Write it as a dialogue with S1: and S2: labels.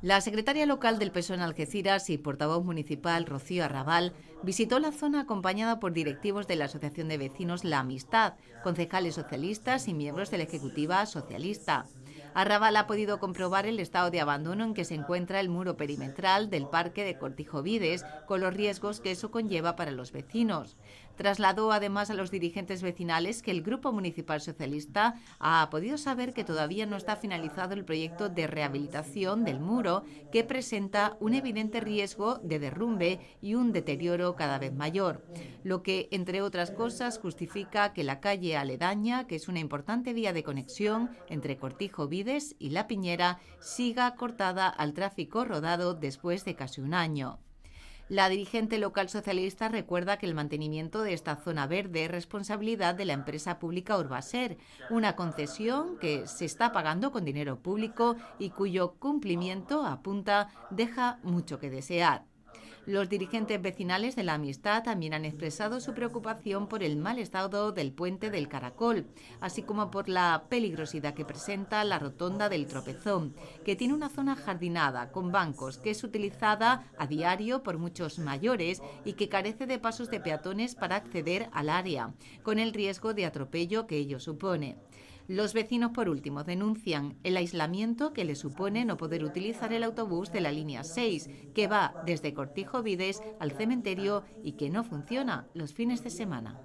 S1: La secretaria local del PSOE en Algeciras y portavoz municipal Rocío Arrabal visitó la zona acompañada por directivos de la Asociación de Vecinos La Amistad, concejales socialistas y miembros de la Ejecutiva Socialista. Arrabal ha podido comprobar el estado de abandono en que se encuentra el muro perimetral del parque de Cortijo Vides... con los riesgos que eso conlleva para los vecinos. Trasladó además a los dirigentes vecinales que el Grupo Municipal Socialista ha podido saber que todavía no está finalizado el proyecto de rehabilitación del muro, que presenta un evidente riesgo de derrumbe y un deterioro cada vez mayor, lo que, entre otras cosas, justifica que la calle aledaña, que es una importante vía de conexión entre Cortijo y La Piñera siga cortada al tráfico rodado después de casi un año. La dirigente local socialista recuerda que el mantenimiento de esta zona verde es responsabilidad de la empresa pública Urbaser, una concesión que se está pagando con dinero público y cuyo cumplimiento, apunta, deja mucho que desear. Los dirigentes vecinales de la amistad también han expresado su preocupación por el mal estado del puente del Caracol, así como por la peligrosidad que presenta la rotonda del Tropezón, que tiene una zona jardinada con bancos que es utilizada a diario por muchos mayores y que carece de pasos de peatones para acceder al área, con el riesgo de atropello que ello supone. Los vecinos, por último, denuncian el aislamiento que le supone no poder utilizar el autobús de la línea 6, que va desde Cortijo Vides al cementerio y que no funciona los fines de semana.